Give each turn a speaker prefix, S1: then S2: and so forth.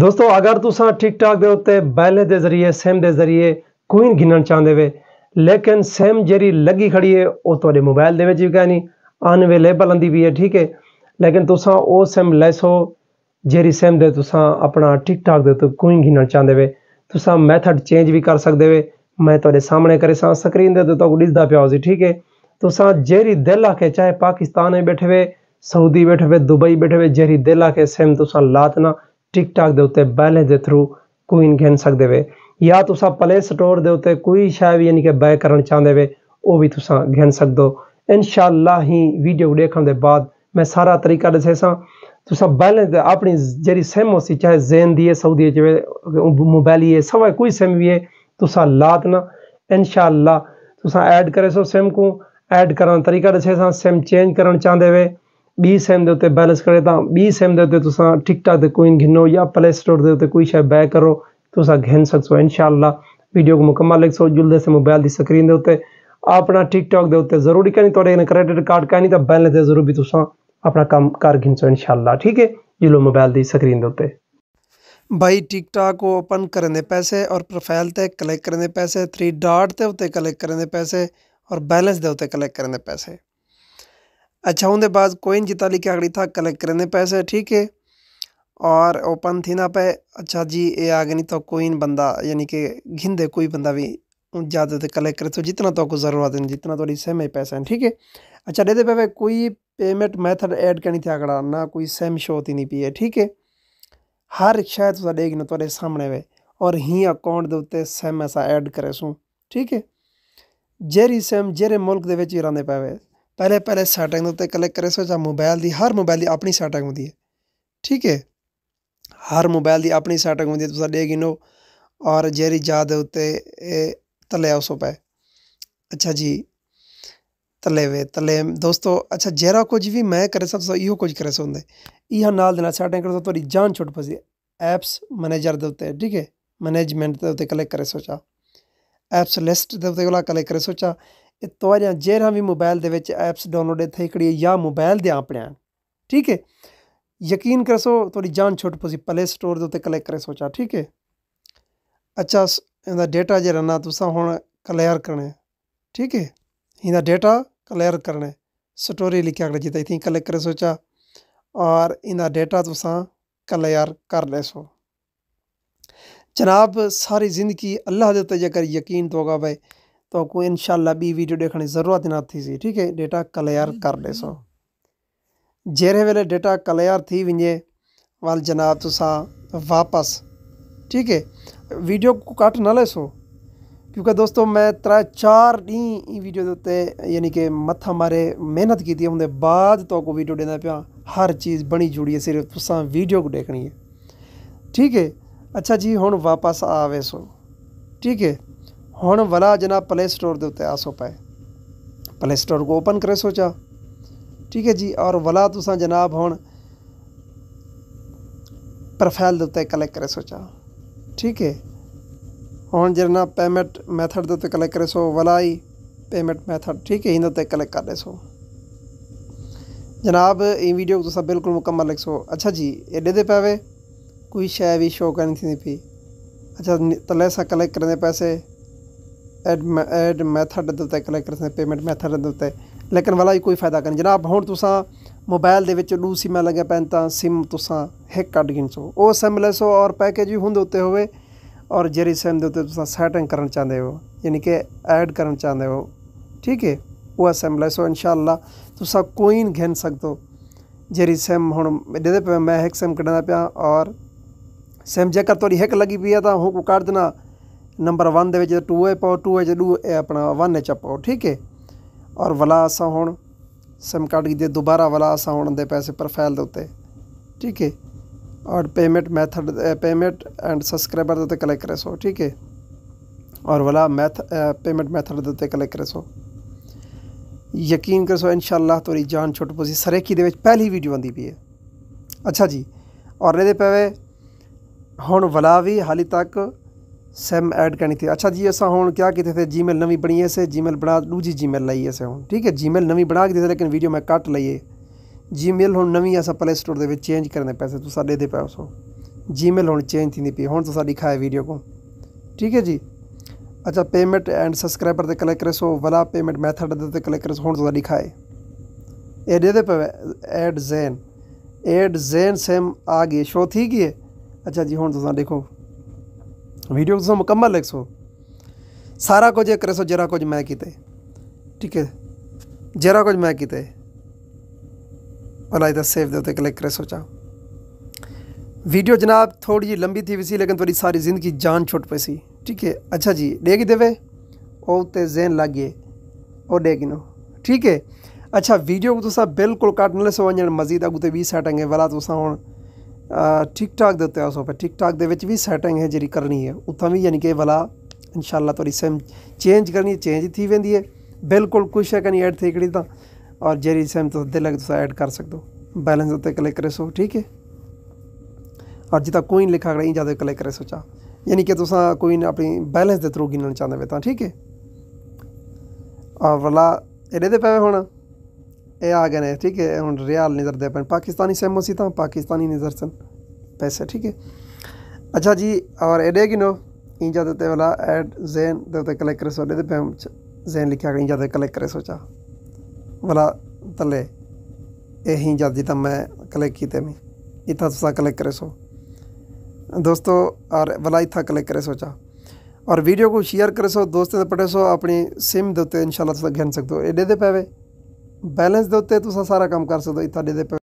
S1: ਦੋਸਤੋ ਅਗਰ ਤੁਸੀਂ ਠਾਕ ਦੇ ਉੱਤੇ ਬੈਲੇ ਦੇ ਜ਼ਰੀਏ ਸਿਮ ਦੇ ਜ਼ਰੀਏ ਕੁਇਨ ਗਿਨਣ ਚਾਹੁੰਦੇ ਵੇ ਲੇਕਿਨ ਸਿਮ ਜਿਹੜੀ ਲੱਗੀ ਖੜੀ ਹੈ ਉਹ ਤੁਹਾਡੇ ਮੋਬਾਈਲ ਦੇ ਵਿੱਚ ਵੀ ਕਹਿ ਨਹੀਂ ਅਨਵੇਲੇਬਲ ਹੁੰਦੀ ਵੀ ਹੈ ਠੀਕ ਹੈ ਲੇਕਿਨ ਤੁਸੀਂ ਉਹ ਸਿਮ ਲੈਸੋ ਜਿਹੜੀ ਸਿਮ ਦੇ ਤੁਸੀਂ ਆਪਣਾ ਟਿਕਟਾਕ ਦੇ ਉੱਤੇ ਕੁਇਨ ਗਿਨਣ ਚਾਹੁੰਦੇ ਵੇ ਤੁਸੀਂ ਮੈਥਡ ਚੇਂਜ ਵੀ ਕਰ ਸਕਦੇ ਵੇ ਮੈਂ ਤੁਹਾਡੇ ਸਾਹਮਣੇ ਕਰੇ ਸਾਂ ਸਕਰੀਨ ਦੇ ਉੱਤੇ ਤੁਹਾਨੂੰ ਦਿਸਦਾ ਪਿਆ ਹੋਸੀ ਠੀਕ ਹੈ ਤੁਸੀਂ ਜਿਹੜੀ ਦਿਲ ਆ ਕੇ ਚਾਹੇ ਪਾਕਿਸਤਾਨ ਵਿੱਚ ਬੈਠੇ ਵੇ ਸਾਊਦੀ ਬੈਠੇ ਵੇ ਦੁਬਈ ਬੈਠੇ ਵੇ ਜਿਹੜੀ ਦਿਲ ਆ ਕੇ ਸਿਮ ਤੁਸੀਂ ਲਾਤਨਾ ಟಿಕ್ಟಾಕ್ ದೇವತೆ ಬ್ಯಾಲೆನ್ಸ್ ಎತ್ರು कोई गिन सकते वे या तुस प्ले स्टोर के उत्ते कोई शह यानी कि बै करना चाहते वे वह भी तुस गिन सकते हो इनशाला ही वीडियो देखने के बाद मैं सारा तरीका दसेसा तुस बैलेंस अपनी जी सिम होसी चाहे जेन दिए सऊदी मोबाइल है सवा कोई सिम भी है तुस लात ना इनशाला तुस ऐड करे सो सिम को ऐड करने तरीका दसेसा सिम चेंज करना चाहते वे ॿी सैम ते उते बैलेंस करे तव्हां ॿी सैम ते तोसां टिकटॉक ते कोइन घिनो या प्ले स्टोर ते उते कोई शइ बाए करो तोसां घिन सघो इनशाला वीडियो को मुकम्मल एक सौ जुल्दे से मोबाइल की स्क्रीन के उत्ते अपना टिकटॉक के उत्ते जरूरी कहनी थोड़े तो क्रेडिट कार्ड कहनी तो बैलेंस से जरूर भी तुसा अपना काम कर घिनसो इनशाला ठीक है जुलो मोबाइल की स्क्रीन के उत्ते
S2: भाई टिकटॉक को ओपन करने पैसे और प्रोफाइल ते क्लिक करने पैसे थ्री डॉट ते उत्ते क्लिक करने पैसे और बैलेंस दे उत्ते क्लिक करने पैसे अच्छा उनके बाद कोइन जिता लिखे अगड़ी था कलेक्ट करेंगे पैसे ठीक है और ओपन थी ना पे अच्छा जी ये आगे नहीं तो कोई बंदा यानी कि घिंदे कोई बंदा भी ज़्यादा तो कलेक्ट करे तो जितना तो आपको ज़रूरत है जितना तो सेम ही पैसे है ठीक है अच्छा दे दे पे कोई पेमेंट मैथड एड करनी थी अगड़ा ना कोई सेम शो थी नहीं पी है ठीक है हर शायद तो देख ना थोड़े सामने वे और ही अकाउंट के उत्ते सेम ऐसा ऐड करे सू ठीक है जेरी सेम जेरे मुल्क के रहते ਪਹਿਲੇ ਪਹਿਲੇ ਸੈਟਿੰਗ ਦੇ ਉੱਤੇ ਕਲਿੱਕ ਕਰੇ ਸੋ ਜਾਂ ਮੋਬਾਈਲ ਦੀ ਹਰ ਮੋਬਾਈਲ ਦੀ ਆਪਣੀ ਸੈਟਿੰਗ ਹੁੰਦੀ ਹੈ ਠੀਕ ਹੈ ਹਰ ਮੋਬਾਈਲ ਦੀ ਆਪਣੀ ਸੈਟਿੰਗ ਹੁੰਦੀ ਹੈ ਤੁਸੀਂ ਦੇ ਗਿਨੋ ਔਰ ਜਿਹੜੀ ਜਾਦ ਦੇ ਉੱਤੇ ਤਲੇ ਉਸੋ ਪੈ ਅੱਛਾ ਜੀ ਤਲੇ ਵੇ ਤਲੇ ਦੋਸਤੋ ਅੱਛਾ ਜੇਰਾ ਕੁਝ ਵੀ ਮੈਂ ਕਰੇ ਸਭ ਤੋਂ ਇਹੋ ਕੁਝ ਕਰੇ ਸੋ ਇਹ ਨਾਲ ਦੇ ਨਾਲ ਸੈਟਿੰਗ ਕਰੋ ਤੁਹਾਡੀ ਜਾਨ ਛੁੱਟ ਪਸੀ ਐਪਸ ਮੈਨੇਜਰ ਦੇ ਉੱਤੇ ਠੀਕ ਹੈ ਮੈਨੇਜਮੈਂਟ ਦੇ ਉੱਤੇ ਕਲਿੱਕ ਕਰੇ ਸੋਚਾ ਐਪਸ ਲਿਸਟ ਦੇ ਉੱਤੇ ਕਲਿੱਕ ਕਰੇ ਸੋਚਾ ਇਤੋਰਿਆਂ ਜਿਹੜਾ ਵੀ ਮੋਬਾਈਲ ਦੇ ਵਿੱਚ ਐਪਸ ਡਾਊਨਲੋਡ ਇੱਥੇ ਕੜੀ ਜਾਂ ਮੋਬਾਈਲ ਦੇ ਆਪਣੇ ਠੀਕ ਹੈ ਯਕੀਨ ਕਰਸੋ ਤੁਹਾਡੀ ਜਾਨ ਛੁੱਟ ਪੂਸੀ ਪਲੇ ਸਟੋਰ ਦੇ ਉੱਤੇ ਕਲਿੱਕ ਕਰੇ ਸੋਚਾ ਠੀਕ ਹੈ ਅੱਛਾ ਇਹਦਾ ਡਾਟਾ ਜੇ ਰਨਾ ਤੁਸੀਂ ਹੁਣ ਕਲੀਅਰ ਕਰਨਾ ਠੀਕ ਹੈ ਇਹਦਾ ਡਾਟਾ ਕਲੀਅਰ ਕਰਨਾ ਸਟੋਰੀ ਲਿਖਿਆ ਅਗਲੇ ਜਿੱਤੇ ਇਥੇ ਕਲਿੱਕ ਕਰੇ ਸੋਚਾ ਔਰ ਇਹਦਾ ਡਾਟਾ ਤੁਸੀਂ ਕਲੀਅਰ ਕਰ ਲੈਸੋ ਜਨਾਬ ਸਾਰੀ ਜ਼ਿੰਦਗੀ ਅੱਲਾਹ ਦੇ ਉੱਤੇ ਜੇਕਰ ਯਕੀਨ ਤੋਗਾ ਬਈ तो को इनशाला भी वीडियो देखने की ज़रूरत ना थी सी ठीक है डेटा कलेयर हम्म, कर हम्म। सो जहिड़े वेले डेटा कलेयर थी वञे वाल जनाब तुसां वापस ठीक है वीडियो को कट ना लेसो क्योंकि दोस्तों मैं त्रै चार ॾींहं वीडियो के उत्ते यानी कि मथा मारे मेहनत की उनके बाद तो को वीडियो देना पा हर चीज़ बनी जुड़ी है सिर्फ तुसा वीडियो को देखनी है ठीक है अच्छा जी हूँ वापस आवेसो ठीक है ਹੁਣ ਵਲਾ ਜਨਾ ਪਲੇ ਸਟੋਰ ਦੇ ਉੱਤੇ ਆ ਸੋ ਪਏ ਪਲੇ ਸਟੋਰ ਕੋ ਓਪਨ ਕਰੇ ਸੋਚਾ ਠੀਕ ਹੈ ਜੀ ਔਰ ਵਲਾ ਤੁਸੀਂ ਜਨਾਬ ਹੁਣ ਪ੍ਰੋਫਾਈਲ ਦੇ ਉੱਤੇ ਕਲਿੱਕ ਕਰੇ ਸੋਚਾ ਠੀਕ ਹੈ ਹੁਣ ਜਰਨਾ ਪੇਮੈਂਟ ਮੈਥਡ ਦੇ ਉੱਤੇ ਕਲਿੱਕ ਕਰੇ ਸੋ ਵਲਾਈ ਪੇਮੈਂਟ ਮੈਥਡ ਠੀਕ ਹੈ ਇਹਨਾਂ ਤੇ ਕਲਿੱਕ ਕਰ ਲੈ ਸੋ ਜਨਾਬ ਇਹ ਵੀਡੀਓ ਤੁਸੀਂ ਬਿਲਕੁਲ ਮੁਕੰਮਲ ਲਿਖ ਸੋ ਅੱਛਾ ਜੀ ਐਡੇ ਦੇ ਪਾਵੇ ਕੋਈ ਸ਼ੈ ਵੀ ਸ਼ੋ ਕਰਨੀ ਸੀ ਪਈ ਅੱਛਾ ਤਲੇ ਸਾ ਕਲਿੱਕ ਕਰਨੇ ਪੈਸੇ ਐਡ ਐਡ ਮੈਥਡ ਦੇ ਉੱਤੇ ਕਲਿੱਕ ਕਰ ਸਕਦੇ ਪੇਮੈਂਟ ਮੈਥਡ ਦੇ ਉੱਤੇ ਲੇਕਿਨ ਵਾਲਾ ਕੋਈ ਫਾਇਦਾ ਕਰਨ ਜਨਾਬ ਹੁਣ ਤੁਸੀਂ ਮੋਬਾਈਲ ਦੇ ਵਿੱਚ ਲੂ ਸਿਮ ਲੱਗਿਆ ਪੈਂ ਤਾਂ ਸਿਮ ਤੁਸੀਂ ਹੈਕ ਕੱਢ ਗਿੰਸੋ ਉਹ ਸਿਮਲੈਸ ਔਰ ਪੈਕੇਜ ਵੀ ਹੁੰਦੇ ਉੱਤੇ ਹੋਵੇ ਔਰ ਜਿਹੜੀ ਸਿਮ ਦੇ ਉੱਤੇ ਤੁਸੀਂ ਸੈਟਿੰਗ ਕਰਨ ਚਾਹੁੰਦੇ ਹੋ ਯਾਨੀ ਕਿ ਐਡ ਕਰਨ ਚਾਹੁੰਦੇ ਹੋ ਠੀਕ ਹੈ ਉਹ ਸਿਮਲੈਸ ਹੋ ਇਨਸ਼ਾਅੱਲਾ ਤੁਸੀਂ ਕੋਇਨ ਘੇਨ ਹੋ ਜਿਹੜੀ ਸਿਮ ਹੁਣ ਜਿਹਦੇ ਪੇ ਮੈਂ ਹੈਕ ਸਿਮ ਕੱਢਣਾ ਪਿਆ ਔਰ ਸਿਮ ਜੇਕਰ ਤੁਹਾਡੀ ਹੈਕ ਲੱਗੀ ਪਈ ਆ ਤਾਂ ਉਹ ਕੱਢ ਦੇਣਾ ਨੰਬਰ 1 ਦੇ ਵਿੱਚ 2 ਹੈ ਪਾਓ 2 ਹੈ ਜਦੋਂ ਇਹ ਆਪਣਾ 1 ਹੈ ਪਾਓ ਠੀਕ ਹੈ ਔਰ ਵਲਾ ਅਸਾਂ ਹੁਣ ਸਿਮ ਕਾਰਡ ਕੀਤੇ ਦੁਬਾਰਾ ਵਲਾ ਅਸਾਂ ਹੁਣ ਦੇ ਪੈਸੇ ਪ੍ਰੋਫਾਈਲ ਦੇ ਉੱਤੇ ਠੀਕ ਹੈ ਔਰ payment method payment and subscriber ਦੇ ਉੱਤੇ ਕਲਿੱਕ ਕਰੇ ਸੋ ਠੀਕ ਹੈ ਔਰ ਵਲਾ ਮੈਥ ਪੇਮੈਂਟ ਮੈਥਡ ਦੇ ਉੱਤੇ ਕਲਿੱਕ ਕਰੇ ਸੋ ਯਕੀਨ ਕਰੋ ਇਨਸ਼ਾਅੱਲਾ ਤੁਹਾਡੀ ਜਾਨ ਛੁੱਟ ਪੂਸੀ ਸਰੇਕੀ ਦੇ ਵਿੱਚ ਪਹਿਲੀ ਵੀਡੀਓ ਆਂਦੀ ਪਈ ਹੈ ਅੱਛਾ ਜੀ ਔਰ ਇਹਦੇ ਪਵੇ ਹੁਣ ਵਲਾ ਵੀ ਹਾਲੀ ਤੱਕ सैम ऐड करनी थी अच्छा जी ऐसा हूँ क्या कहते थे जीमेल नवी बनी से जीमेल बना दूजी जीमेल लाई ऐसे हूँ ठीक है जीमेल नवी बना के देते लेकिन वीडियो में कट लाइए जीमेल हूँ नवी अस प्ले स्टोर के चेंज करने पैसे तुसा तो दे पाया सो जीमेल हूँ चेंज थी पी हूँ तो दिखाए वीडियो को ठीक है जी अच्छा पेमेंट एंड सब्सक्राइबर से क्लिक करे सो वाला पेमेंट मैथड से क्लिक करो हूँ तो दिखाए ये दे पे एड जैन एड जैन सेम आ गई शो थी गई अच्छा जी हूँ तुसा तो देखो वीडियो तुसां मुकम्मल सो सारा कुछ जेकर सो जरा कुछ मैं किते ठीक है जरा कुछ मैं किते भला त सेव ते उते क्लिक करे सोचा वीडियो जनाब थोड़ी जी लंबी थी हुई लेकिन थोड़ी सारी ज़िंदगी जान छुट पई सी ठीक है अच्छा जी ॾे की देवे और उते ज़हन लागिए और ॾे किनो ठीक है अच्छा वीडियो को तुसां बिल्कुलु काट न ॾिसो वञणु मज़ीद अॻिते ॿी साइट अंगे भला तुसां ਠੀਕ ਠਾਕ ਦੇ ਉੱਤੇ ਆ ਸੋਫਾ ਠਾਕ ਦੇ ਵਿੱਚ ਵੀ ਸੈਟਿੰਗ ਹੈ ਜਿਹੜੀ ਕਰਨੀ ਹੈ ਉੱਥਾਂ ਵੀ ਯਾਨੀ ਕਿ ਵਾਲਾ ਇਨਸ਼ਾਅੱਲਾ ਤੁਹਾਡੀ ਸਿਮ ਚੇਂਜ ਕਰਨੀ ਚੇਂਜ ਥੀ ਵੰਦੀ ਹੈ ਬਿਲਕੁਲ ਕੁਛ ਹੈ ਕਨੀ ਐਡ ਥੇ ਕਿਹੜੀ ਤਾਂ ਔਰ ਜਿਹੜੀ ਸਿਮ ਤੋਂ ਦਿਲ ਲਗ ਤੁਸੀਂ ਐਡ ਕਰ ਸਕਦੇ ਹੋ ਬੈਲੈਂਸ ਉੱਤੇ ਕਲਿੱਕ ਕਰੇ ਸੋ ਠੀਕ ਹੈ ਔਰ ਜਿੱਤਾ ਕੋਇਨ ਲਿਖਾ ਰਹੀ ਜਿਆਦਾ ਕਲਿੱਕ ਕਰੇ ਸੋ ਚਾ ਯਾਨੀ ਕਿ ਤੁਸੀਂ ਕੋਇਨ ਆਪਣੀ ਬੈਲੈਂਸ ਦੇ ਥਰੂ ਗਿਣਨ ਚਾਹੁੰਦੇ ਹੋ ਤਾਂ ਠੀਕ ਹੈ ਔਰ ਵਾਲਾ ਇਹਦੇ ਤੇ ਪਵੇ ਹੁਣ ये आ गए ठीक है हम रियाल निज़र दे पाकिस्तानी सेमो सीता पाकिस्तानी नजर सन पैसे ठीक है अच्छा जी और एडे गिनो इंजा देते वाला एड जैन देते कलेक्ट करे सो दे पे हम जैन लिखा इंजा दे कलेक्ट करे सोचा वाला तले ए ही जा मैं कलेक्ट कीते में इतना तुसा तो कलेक्ट करे सो दोस्तों और वाला इथा कलेक्ट करे सोचा और वीडियो को शेयर करे सो दोस्तों पढ़े सो अपनी सिम देते शाला तुसा सकते हो एडे दे पैवे ਬੈਲੈਂਸ ਦੇ ਉੱਤੇ ਤੁਸੀਂ ਸਾਰਾ ਕੰਮ ਕਰ ਸਕਦੇ ਹੋ ਤੁਹਾਡੇ ਦੇ